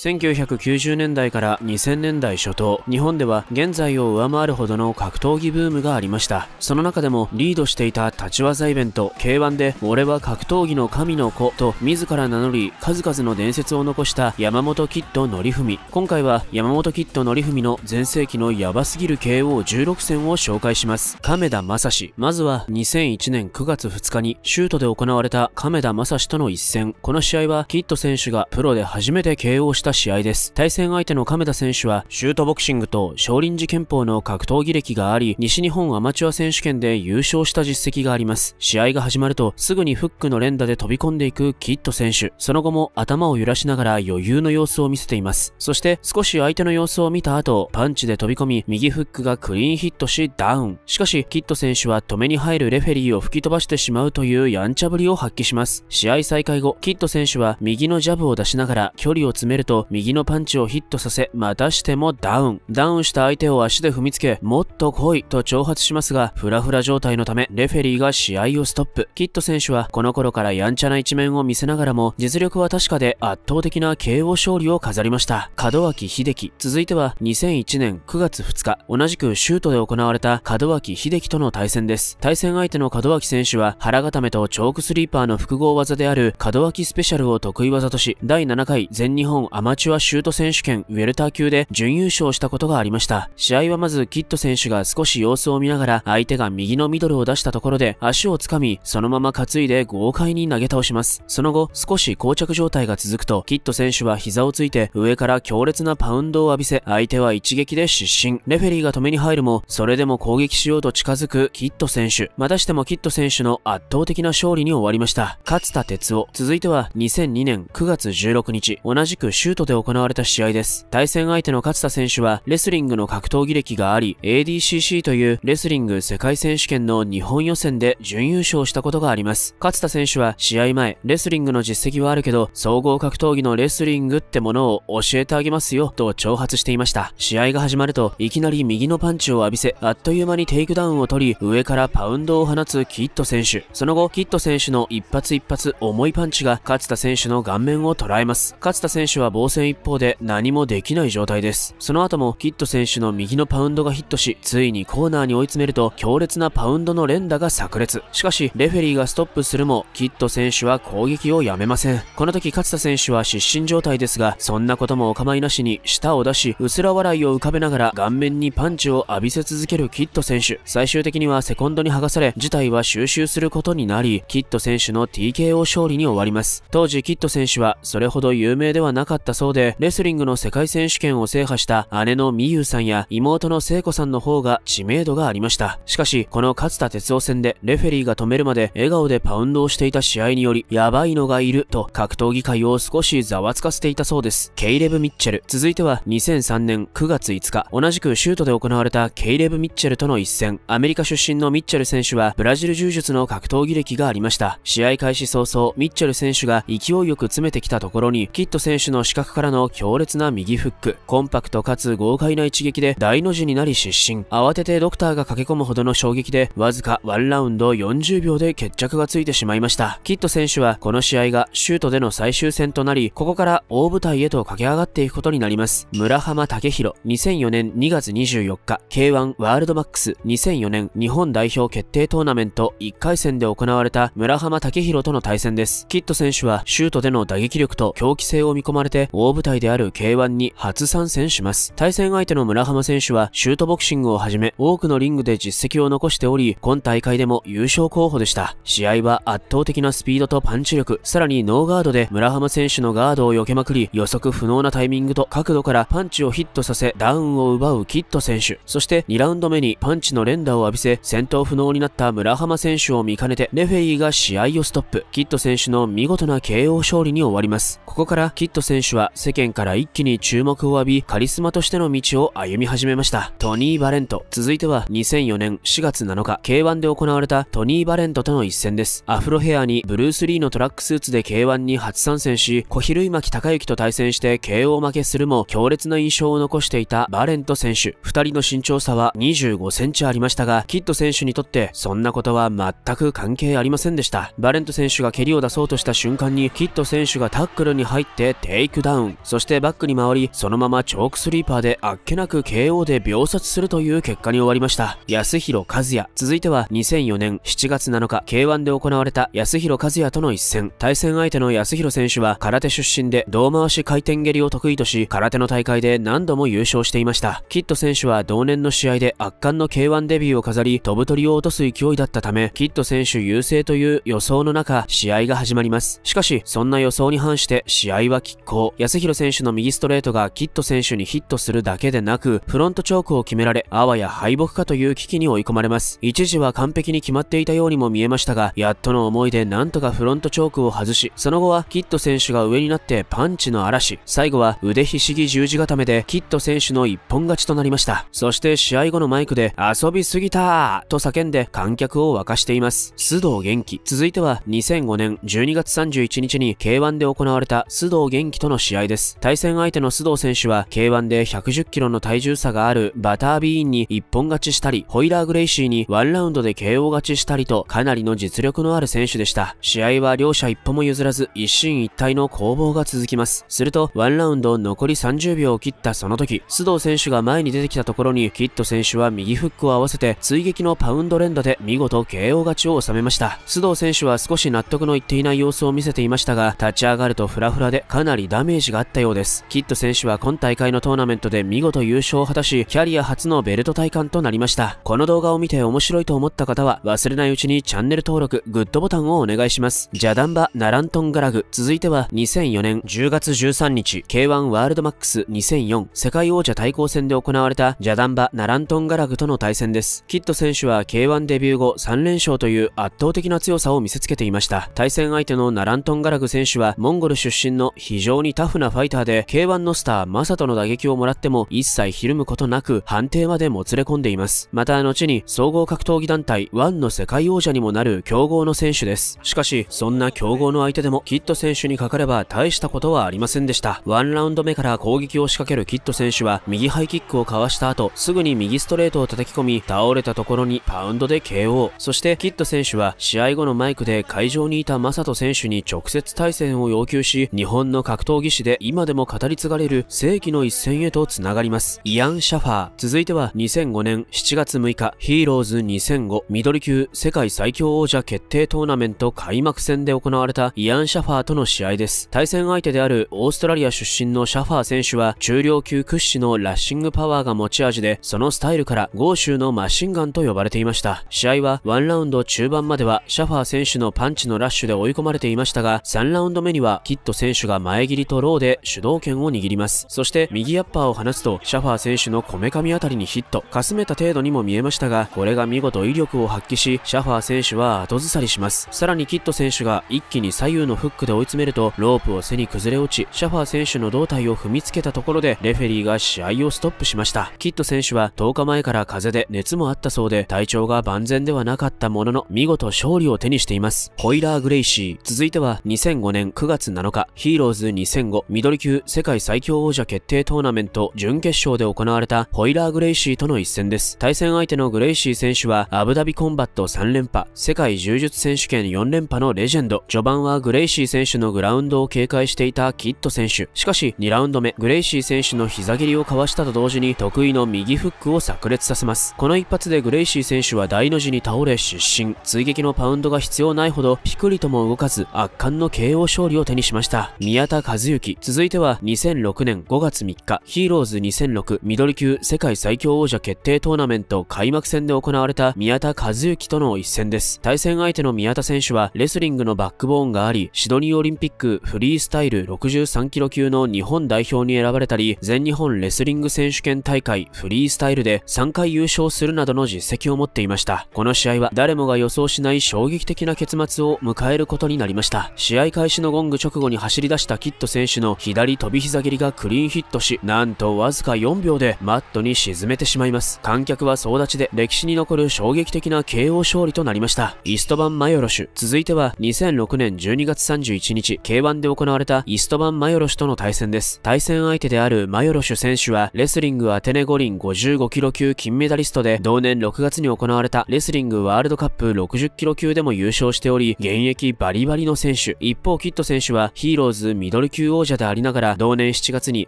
1990年代から2000年代初頭、日本では現在を上回るほどの格闘技ブームがありました。その中でもリードしていた立ち技イベント K1 で俺は格闘技の神の子と自ら名乗り数々の伝説を残した山本キッド則文。今回は山本キッドフミの全盛期のヤバすぎる KO16 戦を紹介します。亀田正史。まずは2001年9月2日にシュートで行われた亀田正史との一戦。この試合はキッド選手がプロで初めて KO したした試合です。対戦相手の亀田選手は、シュートボクシングと少林寺拳法の格闘技歴があり、西日本アマチュア選手権で優勝した実績があります。試合が始まると、すぐにフックの連打で飛び込んでいくキッド選手。その後も頭を揺らしながら余裕の様子を見せています。そして、少し相手の様子を見た後、パンチで飛び込み、右フックがクリーンヒットし、ダウン。しかし、キッド選手は止めに入るレフェリーを吹き飛ばしてしまうというやんちゃぶりを発揮します。試合再開後、キッド選手は右のジャブを出しながら距離を詰めると右のパンチをヒットさせ、またしてもダウン。ダウンした相手を足で踏みつけ、もっと来いと挑発しますが、フラフラ状態のため、レフェリーが試合をストップ。キット選手はこの頃からやんちゃな一面を見せながらも、実力は確かで圧倒的な KO 勝利を飾りました。門脇秀樹。続いては2001年9月2日、同じくシュートで行われた門脇秀樹との対戦です。対戦相手の門脇選手は腹固めとチョークスリーパーの複合技である門脇スペシャルを得意技とし、第7回全日本アママチュアシュート選手権ウェルター級で準優勝したことがありました。試合はまずキッド選手が少し様子を見ながら相手が右のミドルを出したところで足を掴み、そのまま担いで豪快に投げ倒します。その後、少し膠着状態が続くと、キッド選手は膝をついて上から強烈なパウンドを浴びせ、相手は一撃で失神。レフェリーが止めに入るも、それでも攻撃しようと近づくキット選手。またしてもキッド選手の圧倒的な勝利に終わりました。勝田哲夫。続いては2002年9月16日、同じくシュートトで行われた試合です。対戦相手の勝田選手は、レスリングの格闘技歴があり、ADCC というレスリング世界選手権の日本予選で準優勝したことがあります。勝田選手は試合前、レスリングの実績はあるけど、総合格闘技のレスリングってものを教えてあげますよ、と挑発していました。試合が始まると、いきなり右のパンチを浴びせ、あっという間にテイクダウンを取り、上からパウンドを放つキッド選手。その後、キッド選手の一発一発重いパンチが勝田選手の顔面を捉えます。勝田選手は防戦一方で何もできない状態です。その後もキッド選手の右のパウンドがヒットし、ついにコーナーに追い詰めると強烈なパウンドの連打が炸裂。しかし、レフェリーがストップするも、キッド選手は攻撃をやめません。この時勝田選手は失神状態ですが、そんなこともお構いなしに舌を出し、薄ら笑いを浮かべながら顔面にパンチを浴びせ続けるキッド選手。最終的にはセコンドに剥がされ、事態は収拾することになり、キッド選手の TKO 勝利に終わります。当時キッド選手はそれほど有名ではなかったそうで、レスリングの世界選手権を制覇した姉の美優さんや妹の聖子さんの方が知名度がありました。しかし、この勝田哲夫戦でレフェリーが止めるまで笑顔でパウンドをしていた試合により、やばいのがいると格闘技界を少しざわつかせていたそうです。ケイレブ・ミッチェル。続いては2003年9月5日、同じくシュートで行われたケイレブ・ミッチェルとの一戦。アメリカ出身のミッチェル選手はブラジル柔術の格闘技歴がありました。試合開始早々、ミッチェル選手が勢いよく詰めてきたところに、キット選手の視覚からの強烈な右フック。コンパクトかつ豪快な一撃で大の字になり失神。慌ててドクターが駆け込むほどの衝撃で、わずか1ラウンド40秒で決着がついてしまいました。キッド選手はこの試合がシュートでの最終戦となり、ここから大舞台へと駆け上がっていくことになります。村浜武弘、2004年2月24日、K1 ワールドマックス2004年日本代表決定トーナメント1回戦で行われた村浜武弘との対戦です。キッド選手はシュートでの打撃力と狂気性を見込まれて大舞台である K1 に初参戦します。対戦相手の村浜選手は、シュートボクシングをはじめ、多くのリングで実績を残しており、今大会でも優勝候補でした。試合は圧倒的なスピードとパンチ力、さらにノーガードで村浜選手のガードを避けまくり、予測不能なタイミングと角度からパンチをヒットさせ、ダウンを奪うキッド選手。そして2ラウンド目にパンチの連打を浴びせ、戦闘不能になった村浜選手を見かねて、レフェリーが試合をストップ。キット選手の見事な KO 勝利に終わります。ここからキット選手はは世間から一気に注目を浴び、カリスマとしての道を歩み始めました。トニー・バレント。続いては2004年4月7日、K1 で行われたトニー・バレントとの一戦です。アフロヘアにブルース・リーのトラックスーツで K1 に初参戦し、小比類巻隆之と対戦して KO 負けするも強烈な印象を残していたバレント選手。二人の身長差は25センチありましたが、キッド選手にとってそんなことは全く関係ありませんでした。バレント選手が蹴りを出そうとした瞬間に、キッド選手がタックルに入ってテイクダウンダウン、そしてバックに回り、そのままチョークスリーパーであっけなく KO で秒殺するという結果に終わりました。安弘和也。続いては2004年7月7日、K1 で行われた安弘和也との一戦。対戦相手の安弘選手は空手出身で胴回し回転蹴りを得意とし、空手の大会で何度も優勝していました。キッド選手は同年の試合で圧巻の K1 デビューを飾り、飛ぶ鳥を落とす勢いだったため、キッド選手優勢という予想の中、試合が始まります。しかし、そんな予想に反して試合は拮抗。安弘選手の右ストレートがキット選手にヒットするだけでなく、フロントチョークを決められ、あわや敗北かという危機に追い込まれます。一時は完璧に決まっていたようにも見えましたが、やっとの思いでなんとかフロントチョークを外し、その後はキット選手が上になってパンチの嵐、最後は腕ひしぎ十字固めでキット選手の一本勝ちとなりました。そして試合後のマイクで遊びすぎたと叫んで観客を沸かしています。須藤元気。続いては2005年12月31日に K1 で行われた須藤元気との試合試合です。対戦相手の須藤選手は K1 で110キロの体重差があるバタービーンに一本勝ちしたり、ホイラー・グレイシーにワンラウンドで KO 勝ちしたりと、かなりの実力のある選手でした。試合は両者一歩も譲らず、一進一退の攻防が続きます。すると、ワンラウンド残り30秒を切ったその時、須藤選手が前に出てきたところに、キッド選手は右フックを合わせて、追撃のパウンド連打で見事 KO 勝ちを収めました。須藤選手は少し納得のいっていない様子を見せていましたが、立ち上がるとフラフラでかなりダメージージがあったようです。キッド選手は今大会のトーナメントで見事優勝を果たし、キャリア初のベルト体感となりました。この動画を見て面白いと思った方は、忘れないうちにチャンネル登録、グッドボタンをお願いします。ジャダンバ・ナラントンガラグ。続いては2004年10月13日、K1 ワールドマックス2004世界王者対抗戦で行われたジャダンバ・ナラントンガラグとの対戦です。キッド選手は K1 デビュー後3連勝という圧倒的な強さを見せつけていました。対戦相手のナラントンガラグ選手はモンゴル出身の非常にタフフなファイターで K1 のスター、マサトの打撃をもらっても一切ひるむことなく判定までもつれ込んでいます。また後に総合格闘技団体1の世界王者にもなる強豪の選手です。しかし、そんな強豪の相手でもキッド選手にかかれば大したことはありませんでした。1ラウンド目から攻撃を仕掛けるキッド選手は右ハイキックをかわした後、すぐに右ストレートを叩き込み、倒れたところにパウンドで KO。そしてキッド選手は試合後のマイクで会場にいたマサト選手に直接対戦を要求し、日本の格闘技史で今でも語り継がれる世紀の一戦へと繋がります。イアン・シャファー。続いては2005年7月6日、ヒーローズ2005緑級世界最強王者決定トーナメント開幕戦で行われたイアン・シャファーとの試合です。対戦相手であるオーストラリア出身のシャファー選手は中量級屈指のラッシングパワーが持ち味で、そのスタイルから豪州のマシンガンと呼ばれていました。試合は1ラウンド中盤まではシャファー選手のパンチのラッシュで追い込まれていましたが、3ラウンド目にはキット選手が前切りとローで主導権を握ります。そして右アッパーを放つと、シャファー選手のこめかみあたりにヒット。かすめた程度にも見えましたが、これが見事威力を発揮し、シャファー選手は後ずさりします。さらにキット選手が一気に左右のフックで追い詰めると、ロープを背に崩れ落ち、シャファー選手の胴体を踏みつけたところで、レフェリーが試合をストップしました。キット選手は10日前から風邪で熱もあったそうで、体調が万全ではなかったものの、見事勝利を手にしています。ホイラー・グレイシー。続いては2005年9月7日、ヒーローズ2005年後、緑級世界最強王者決定トーナメント準決勝で行われたホイラー・グレイシーとの一戦です。対戦相手のグレイシー選手はアブダビコンバット3連覇、世界柔術選手権4連覇のレジェンド。序盤はグレイシー選手のグラウンドを警戒していたキッド選手。しかし、2ラウンド目、グレイシー選手の膝蹴りをかわしたと同時に得意の右フックを炸裂させます。この一発でグレイシー選手は大の字に倒れ失神。追撃のパウンドが必要ないほどピクリとも動かず圧巻の KO 勝利を手にしました。宮田和幸続いては2006年5月3日、ヒーローズ2006ミドル級世界最強王者決定トーナメント開幕戦で行われた宮田和幸との一戦です。対戦相手の宮田選手はレスリングのバックボーンがあり、シドニーオリンピックフリースタイル63キロ級の日本代表に選ばれたり、全日本レスリング選手権大会フリースタイルで3回優勝するなどの実績を持っていました。この試合は誰もが予想しない衝撃的な結末を迎えることになりました。試合開始のゴング直後に走り出したキット選手手の左飛び膝蹴りがクリーンヒットし、なんとわずか4秒でマットに沈めてしまいます。観客は総立ちで歴史に残る衝撃的な KO 勝利となりました。イストバン・マヨロシュ。続いては2006年12月31日、K1 で行われたイストバン・マヨロシュとの対戦です。対戦相手であるマヨロシュ選手は、レスリングアテネ五輪55キロ級金メダリストで、同年6月に行われたレスリングワールドカップ60キロ級でも優勝しており、現役バリバリの選手。一方、キット選手はヒーローズミドル級を王者でありながら、同年7月に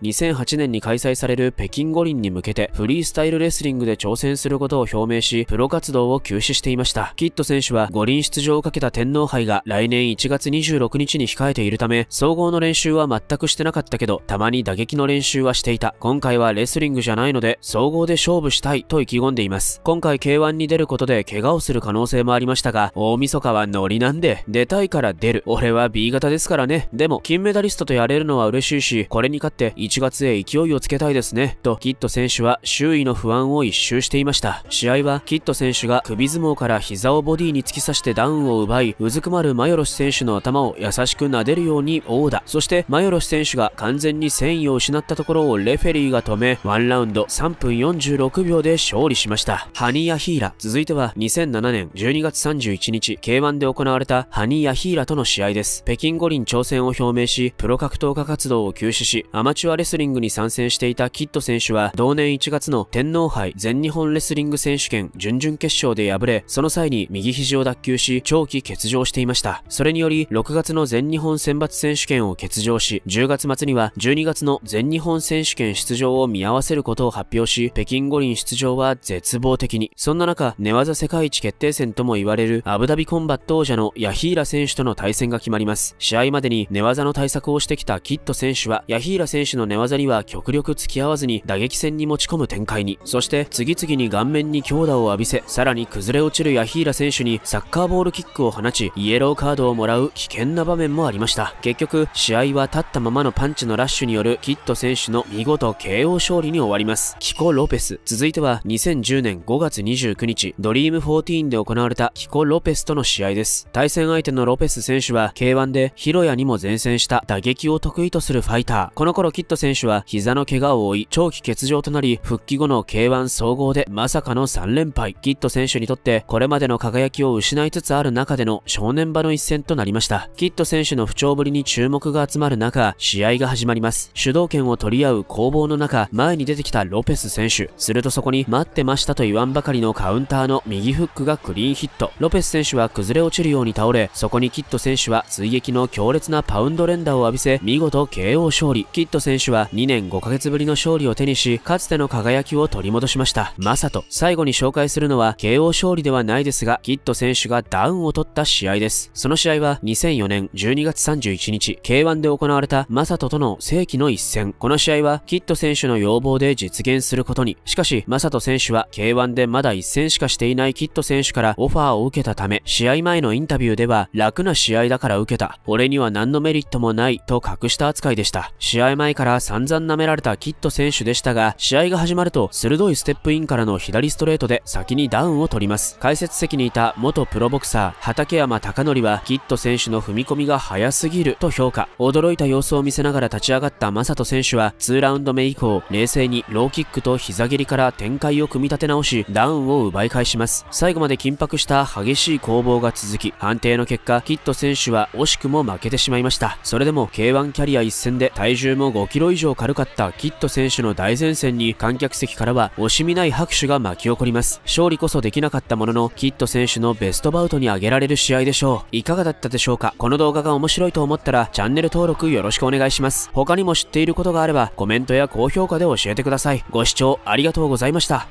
2008年に開催される北京五輪に向けて、フリースタイルレスリングで挑戦することを表明し、プロ活動を休止していました。キッド選手は五輪出場をかけた天皇杯が来年1月26日に控えているため、総合の練習は全くしてなかったけど、たまに打撃の練習はしていた。今回はレスリングじゃないので、総合で勝負したいと意気込んでいます。今回 K1 に出ることで怪我をする可能性もありましたが、大晦日はノリなんで、出たいから出る。俺は B 型ですからね。でも、金メダリストとやれるるのは嬉しいし、これに勝って1月へ勢いをつけたいですね、とキッド選手は周囲の不安を一周していました。試合はキッド選手が首相撲から膝をボディに突き刺してダウンを奪い、うずくまるマヨロシ選手の頭を優しく撫でるように殴打。そしてマヨロシ選手が完全に繊維を失ったところをレフェリーが止め、1ラウンド3分46秒で勝利しました。ハニーアヒーラ。続いては2007年12月31日、K1 で行われたハニーアヒーラとの試合です。北京五輪挑戦を表明し、プロ格闘強化活動を休止し、アマチュアレスリングに参戦していたキッド選手は、同年1月の天皇杯全日本レスリング選手権準々決勝で敗れ、その際に右肘を脱臼し、長期欠場していました。それにより、6月の全日本選抜選手権を欠場し、10月末には12月の全日本選手権出場を見合わせることを発表し、北京五輪出場は絶望的に。そんな中、寝技世界一決定戦とも言われるアブダビコンバット王者のヤヒーラ選手との対戦が決まります。試合までに寝技の対策をしてきたたキット選手は、ヤヒーラ選手の寝技には極力付き合わずに打撃戦に持ち込む展開に、そして次々に顔面に強打を浴びせ、さらに崩れ落ちるヤヒーラ選手にサッカーボールキックを放ち、イエローカードをもらう危険な場面もありました。結局、試合は立ったままのパンチのラッシュによるキッド選手の見事 KO 勝利に終わります。キコ・ロペス。続いては2010年5月29日、ドリーム14で行われたキコ・ロペスとの試合です。対戦相手のロペス選手は K1 でヒロヤにも前線した打撃を得意とするファイター。この頃キッド選手は膝の怪我を負い、長期欠場となり、復帰後の K1 総合でまさかの3連敗。キッド選手にとってこれまでの輝きを失いつつある中での正念場の一戦となりました。キット選手の不調ぶりに注目が集まる中、試合が始まります。主導権を取り合う攻防の中、前に出てきたロペス選手。するとそこに待ってましたと言わんばかりのカウンターの右フックがクリーンヒット。ロペス選手は崩れ落ちるように倒れ、そこにキット選手は追撃の強烈なパウンド連打を浴びせ、見事 KO 勝利。キッド選手は2年5ヶ月ぶりの勝利を手にし、かつての輝きを取り戻しました。マサト、最後に紹介するのは KO 勝利ではないですが、キッド選手がダウンを取った試合です。その試合は2004年12月31日、K1 で行われたマサトとの世紀の一戦。この試合はキッド選手の要望で実現することに。しかし、マサト選手は K1 でまだ1戦しかしていないキッド選手からオファーを受けたため、試合前のインタビューでは楽な試合だから受けた。俺には何のメリットもないと書した扱いでした。試合前から散々舐められたキット選手でしたが、試合が始まると鋭いステップインからの左ストレートで先にダウンを取ります。解説席にいた元プロボクサー、畠山隆則は、キット選手の踏み込みが早すぎると評価。驚いた様子を見せながら立ち上がった正人選手は、2ラウンド目以降、冷静にローキックと膝蹴りから展開を組み立て直し、ダウンを奪い返します。最後まで緊迫した激しい攻防が続き、判定の結果、キット選手は惜しくも負けてしまいました。それでも K1 キャリア一戦で体重も5キロ以上軽かったキッド選手の大前線に観客席からは惜しみない拍手が巻き起こります。勝利こそできなかったものの、キッド選手のベストバウトに挙げられる試合でしょう。いかがだったでしょうかこの動画が面白いと思ったらチャンネル登録よろしくお願いします。他にも知っていることがあればコメントや高評価で教えてください。ご視聴ありがとうございました。